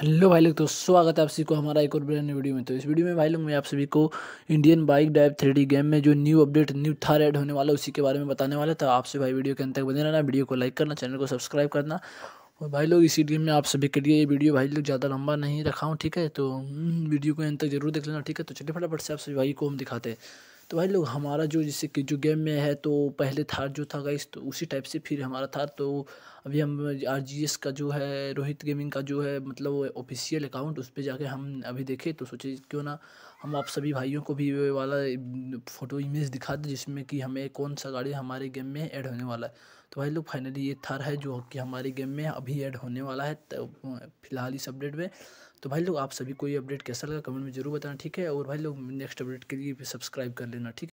hello भाई लोग तो स्वागत है आप सभी को हमारा एक और ब्रांड वीडियो में तो इस वीडियो में भाई लोग मैं आप सभी को Indian bike drive three game में जो new update new Thar add होने वाला है उसी के बारे में बताने वाला था तो आपसे भाई वीडियो के अंत तक बने रहना वीडियो को लाइक करना चैनल को सब्सक्राइब करना और भाई लोग इसी गेम में आप सभी के लिए ये वीडियो भाई लोग ज़्यादा लंबा नहीं रखा हूँ ठीक है तो वीडियो हम्म, को अंत तक जरूर देख लेना ठीक है तो चलिए फटाफट से आप सभी भाई को हम दिखाते हैं तो भाई लोग हमारा जो जैसे कि जो गेम में है तो पहले थार जो था गाइस तो उसी टाइप से फिर हमारा थार तो अभी हम आर जी एस का जो है रोहित गेमिंग का जो है मतलब ऑफिशियल अकाउंट उस पर जाके हम अभी देखे तो सोचे क्यों ना हम आप सभी भाइयों को भी वे वाला फ़ोटो इमेज दिखा दें जिसमें कि हमें कौन सा गाड़ी हमारे गेम में ऐड होने वाला है तो भाई लोग फाइनली ये थार है जो कि हमारे गेम में अभी ऐड होने वाला है तो फिलहाल इस अपडेट में तो भाई लोग आप सभी को ये अपडेट कैसा लगा कमेंट में ज़रूर बताना ठीक है और भाई लोग नेक्स्ट अपडेट के लिए सब्सक्राइब कर लें den Artikel